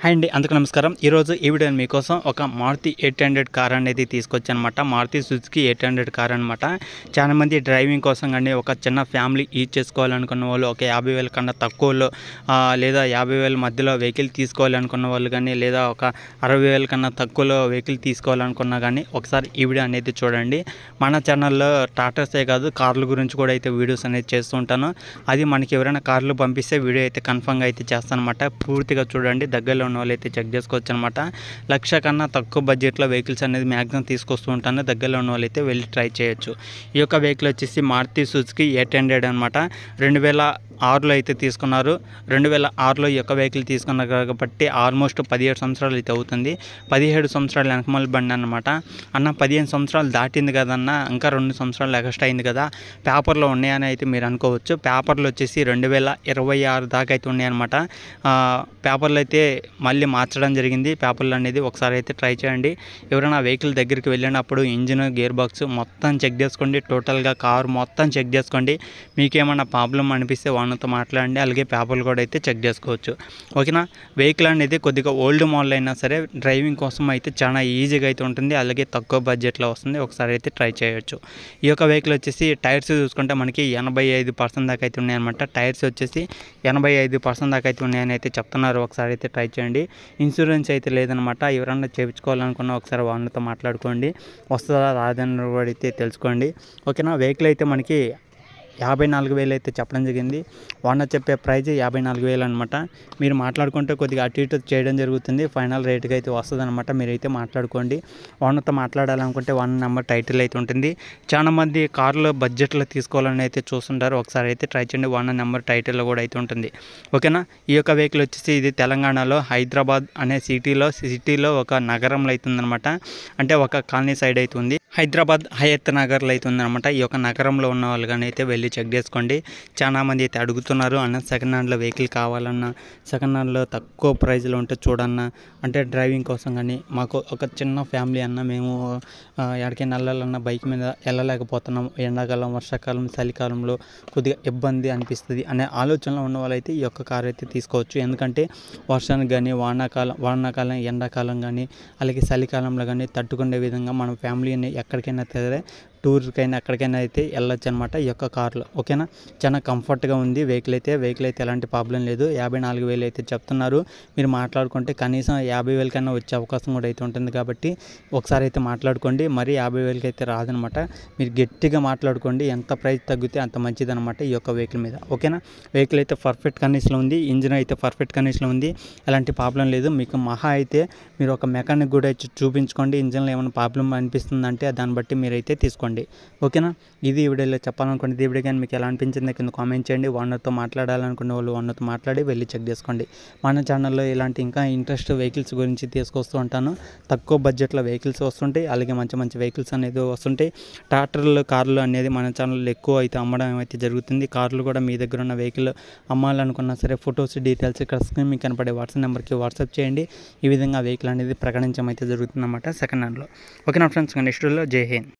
hi అండి అందుకు నమస్కారం ఈరోజు ఈ వీడియోని మీకోసం ఒక మారుతి ఎయిట్ హండ్రెడ్ కార్ అనేది తీసుకొచ్చానమాట Maruti Suzuki eight hundred car అనమాట చాలామంది డ్రైవింగ్ కోసం కానీ ఒక చిన్న ఫ్యామిలీ యూజ్ చేసుకోవాలనుకున్న వాళ్ళు ఒక యాభై వేల కన్నా తక్కువలో లేదా యాభై వేల మధ్యలో వెహికల్ తీసుకోవాలనుకున్న వాళ్ళు కానీ లేదా ఒక అరవై వేల కన్నా తక్కువలో వెహికల్ తీసుకోవాలనుకున్నా కానీ ఒకసారి ఈ వీడియో అనేది చూడండి మన ఛానల్లో టాటాసే కాదు కార్ల గురించి కూడా అయితే వీడియోస్ అనేది చేస్తుంటాను అది మనకి ఎవరైనా కార్లు పంపిస్తే వీడియో అయితే కన్ఫామ్గా అయితే చేస్తానమాట పూర్తిగా చూడండి దగ్గరలో ఉన్న వాళ్ళు అయితే చెక్ చేసుకోవచ్చు అనమాట లక్ష కన్నా తక్కువ బడ్జెట్లో వెహికల్స్ అనేది మ్యాక్సిమం తీసుకొస్తూ ఉంటాను దగ్గరలో ఉన్న వాళ్ళు అయితే వెళ్ళి ట్రై చేయొచ్చు ఈ యొక్క వెహికల్ వచ్చేసి మారుతి సుజుకి ఎయిట్ హండ్రెడ్ అనమాట రెండు వేల ఆరులో అయితే తీసుకున్నారు రెండు వేల ఆరులో ఈ యొక్క వెహికల్ తీసుకున్నారు కాబట్టి ఆల్మోస్ట్ పదిహేడు సంవత్సరాలు అయితే అవుతుంది పదిహేడు సంవత్సరాలు వెనకమల్ బండి అనమాట అన్న పదిహేను సంవత్సరాలు దాటింది కదన్న ఇంకా రెండు సంవత్సరాలు ఎక్స్ట్రా అయింది కదా పేపర్లో ఉన్నాయని అయితే మీరు అనుకోవచ్చు పేపర్లు వచ్చేసి రెండు వేల ఇరవై ఆరు దాకా అయితే ఉన్నాయన్నమాట పేపర్లు అయితే మళ్ళీ మార్చడం జరిగింది పేపర్లు అనేది ఒకసారి అయితే ట్రై చేయండి ఎవరైనా వెహికల్ దగ్గరికి వెళ్ళినప్పుడు ఇంజిన్ గేర్ బాక్స్ మొత్తం చెక్ చేసుకోండి టోటల్గా కారు మొత్తం చెక్ చేసుకోండి మీకేమైనా ప్రాబ్లం అనిపిస్తే ఓనర్తో మాట్లాడండి అలాగే పేపర్లు కూడా అయితే చెక్ చేసుకోవచ్చు ఓకేనా వెహికల్ అనేది కొద్దిగా ఓల్డ్ మోడల్ అయినా సరే డ్రైవింగ్ కోసం అయితే చాలా ఈజీగా అయితే ఉంటుంది అలాగే తక్కువ బడ్జెట్లో వస్తుంది ఒకసారి అయితే ట్రై చేయొచ్చు ఈ యొక్క వెహికల్ వచ్చేసి టైర్స్ చూసుకుంటే మనకి ఎనభై ఐదు పర్సెంట్ దాకా అయితే ఉన్నాయన్నమాట టైర్స్ వచ్చేసి ఎనభై ఐదు పర్సెంట్ దాకా అయితే ఉన్నాయని అయితే చెప్తున్నారు ఒకసారి అయితే ట్రై చేయండి ఇన్సూరెన్స్ అయితే లేదనమాట ఎవరన్నా చేయించుకోవాలనుకున్నా ఒకసారి వాళ్ళతో మాట్లాడుకోండి వస్తుందా రాదని కూడా అయితే తెలుసుకోండి ఓకేనా వెహికల్ అయితే మనకి యాభై నాలుగు వేలు అయితే చెప్పడం జరిగింది ఓనర్ చెప్పే ప్రైజ్ యాభై నాలుగు వేలు అనమాట మీరు మాట్లాడుకుంటే కొద్దిగా అటు ఇటు చేయడం జరుగుతుంది ఫైనల్ రేటుకి అయితే వస్తుంది అనమాట మీరైతే మాట్లాడుకోండి ఓనర్తో మాట్లాడాలనుకుంటే వన్ నెంబర్ టైటిల్ అయితే ఉంటుంది చాలా మంది కార్లో బడ్జెట్లో తీసుకోవాలని అయితే చూస్తుంటారు ఒకసారి అయితే ట్రై చేయండి వన్ నెంబర్ టైటిల్లో కూడా అయితే ఉంటుంది ఓకేనా ఈ యొక్క వెహికల్ వచ్చేసి ఇది తెలంగాణలో హైదరాబాద్ అనే సిటీలో సిటీలో ఒక నగరంలో అనమాట అంటే ఒక కాలనీ సైడ్ అయితే ఉంది హైదరాబాద్ హయత్ నగర్లో అయితే అవుతుందనమాట ఈ యొక్క నగరంలో ఉన్న వాళ్ళు కానీ అయితే వెళ్ళి వెళ్ళి చెక్ చేసుకోండి చాలామంది అయితే అడుగుతున్నారు అన్న సెకండ్ హ్యాండ్లో వెహికల్ కావాలన్నా సెకండ్ హ్యాండ్లో తక్కువ ప్రైజ్లో ఉంటే చూడన్నా అంటే డ్రైవింగ్ కోసం కానీ మాకు ఒక చిన్న ఫ్యామిలీ అన్న మేము ఎక్కడికైనా వెళ్ళాలన్నా బైక్ మీద వెళ్ళలేకపోతున్నాం ఎండాకాలం వర్షాకాలం చలికాలంలో కొద్దిగా ఇబ్బంది అనిపిస్తుంది అనే ఆలోచనలో ఉన్న వాళ్ళైతే ఈ యొక్క కార్ అయితే తీసుకోవచ్చు ఎందుకంటే వర్షానికి కానీ వానాకాలం వానాకాలం ఎండాకాలం కానీ అలాగే చలికాలంలో కానీ తట్టుకునే విధంగా మన ఫ్యామిలీని ఎక్కడికైనా సరే టూర్కైనా ఎక్కడికైనా అయితే వెళ్ళొచ్చు అనమాట ఈ యొక్క కార్లో ఓకేనా చాలా కంఫర్ట్గా ఉంది వెహికల్ అయితే వెహికల్ అయితే ఎలాంటి ప్రాబ్లం లేదు యాభై నాలుగు వేలు అయితే చెప్తున్నారు మీరు మాట్లాడుకుంటే కనీసం యాభై వేల కన్నా వచ్చే అవకాశం కూడా అయితే ఉంటుంది కాబట్టి ఒకసారి అయితే మాట్లాడుకోండి మరి యాభై వేలకి అయితే రాదనమాట మీరు గట్టిగా మాట్లాడుకోండి ఎంత ప్రైస్ తగ్గితే అంత మంచిదనమాట ఈ యొక్క వెహికల్ మీద ఓకేనా వెహికల్ అయితే పర్ఫెక్ట్ కండిషన్లో ఉంది ఇంజిన్ అయితే పర్ఫెక్ట్ కండిషన్లో ఉంది ఎలాంటి ప్రాబ్లం లేదు మీకు మహా అయితే మీరు ఒక మెకానిక్ కూడా చూపించుకోండి ఇంజిన్లో ఏమైనా ప్రాబ్లం అనిపిస్తుందంటే దాన్ని బట్టి మీరైతే తీసుకోండి చేయండి ఓకేనా ఇది వీడియోలో చెప్పాలనుకుంటే ఈ వీడియో కానీ మీకు ఎలా అనిపించింది కింద కామెంట్ చేయండి ఓనర్తో మాట్లాడాలనుకునే వాళ్ళు ఓనర్తో మాట్లాడి వెళ్ళి చెక్ చేసుకోండి మన ఛానల్లో ఇలాంటి ఇంకా ఇంట్రెస్ట్ వెహికల్స్ గురించి తీసుకొస్తూ ఉంటాను తక్కువ బడ్జెట్లో వెహికల్స్ వస్తుంటాయి అలాగే మంచి మంచి వెహికల్స్ అనేది వస్తుంటాయి ట్రాక్టర్లు కార్లు అనేది మన ఛానల్లో ఎక్కువ అయితే అమ్మడం అయితే జరుగుతుంది కార్లు కూడా మీ దగ్గర ఉన్న వెహికల్ అమ్మాలనుకున్నా సరే ఫొటోస్ డీటెయిల్స్ ఇక్కడ స్క్రీన్ మీకు కనపడే వాట్సాప్ నెంబర్కి వాట్సాప్ చేయండి ఈ విధంగా వెహికల్ అనేది ప్రకటించడం అయితే జరుగుతుందన్నమాట సెకండ్ హ్యాండ్లో ఓకే నా ఫ్రెండ్స్ నెక్స్ట్లో జై హింద్